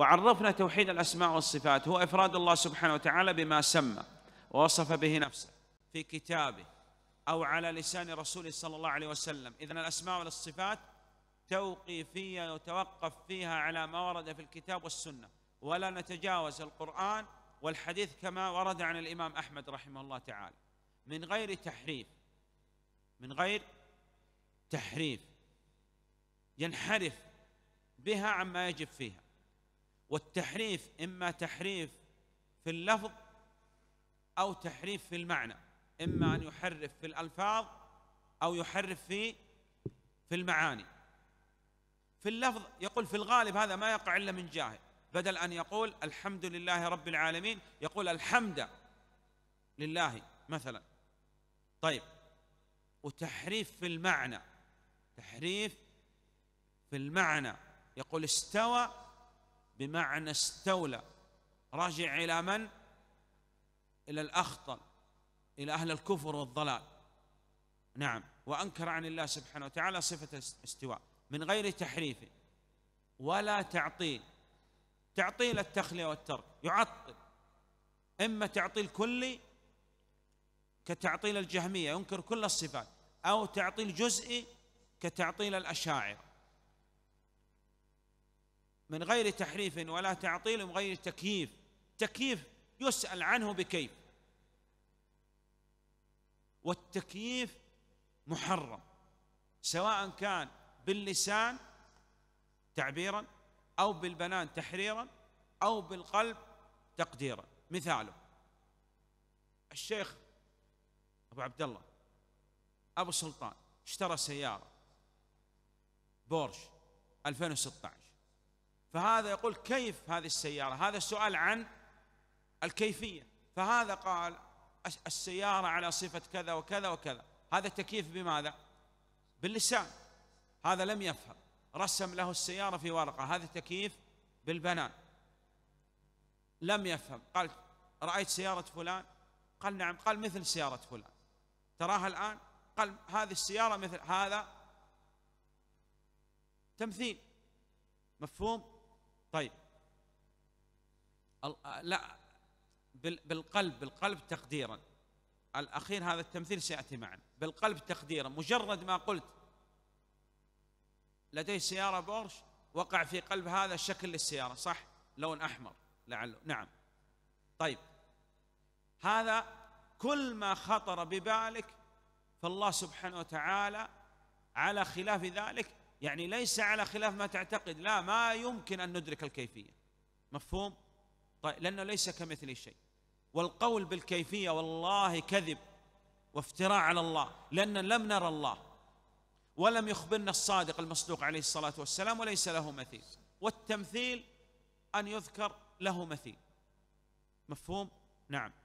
وعرفنا توحيد الأسماء والصفات هو إفراد الله سبحانه وتعالى بما سمى ووصف به نفسه في كتابه أو على لسان رسوله صلى الله عليه وسلم إذن الأسماء والصفات توقيفية يتوقف فيها على ما ورد في الكتاب والسنة ولا نتجاوز القرآن والحديث كما ورد عن الإمام أحمد رحمه الله تعالى من غير تحريف من غير تحريف ينحرف بها عما يجب فيها والتحريف إما تحريف في اللفظ أو تحريف في المعنى إما أن يحرف في الألفاظ أو يحرف في في المعاني في اللفظ يقول في الغالب هذا ما يقع إلا من جاهل بدل أن يقول الحمد لله رب العالمين يقول الحمد لله مثلا طيب وتحريف في المعنى تحريف في المعنى يقول استوى بمعنى استولى راجع إلى من؟ إلى الأخطل إلى أهل الكفر والضلال نعم وأنكر عن الله سبحانه وتعالى صفة استواء من غير تحريف ولا تعطيل تعطيل التخلية والترك يعطل إما تعطيل كلي كتعطيل الجهمية ينكر كل الصفات أو تعطيل جزئي كتعطيل الأشاعرة من غير تحريف ولا تعطيل من غير تكييف تكييف يسأل عنه بكيف والتكييف محرم سواء كان باللسان تعبيرا أو بالبنان تحريرا أو بالقلب تقديرا مثاله الشيخ أبو عبد الله أبو سلطان اشترى سيارة بورش 2016 فهذا يقول كيف هذه السيارة هذا السؤال عن الكيفية فهذا قال السيارة على صفة كذا وكذا وكذا هذا تكييف بماذا باللسان هذا لم يفهم رسم له السيارة في ورقة هذا تكييف بالبنان لم يفهم قال رأيت سيارة فلان قال نعم قال مثل سيارة فلان تراها الآن قال هذه السيارة مثل هذا تمثيل مفهوم طيب لا بالقلب بالقلب تقديرا الأخير هذا التمثيل سيأتي معنا بالقلب تقديرا مجرد ما قلت لديه سيارة بورش وقع في قلب هذا الشكل للسيارة صح لون أحمر لعله نعم طيب هذا كل ما خطر ببالك فالله سبحانه وتعالى على خلاف ذلك يعني ليس على خلاف ما تعتقد لا ما يمكن أن ندرك الكيفية مفهوم؟ طيب لأنه ليس كمثله شيء والقول بالكيفية والله كذب وافتراء على الله لأن لم نرى الله ولم يخبرنا الصادق المصدوق عليه الصلاة والسلام وليس له مثيل والتمثيل أن يذكر له مثيل مفهوم؟ نعم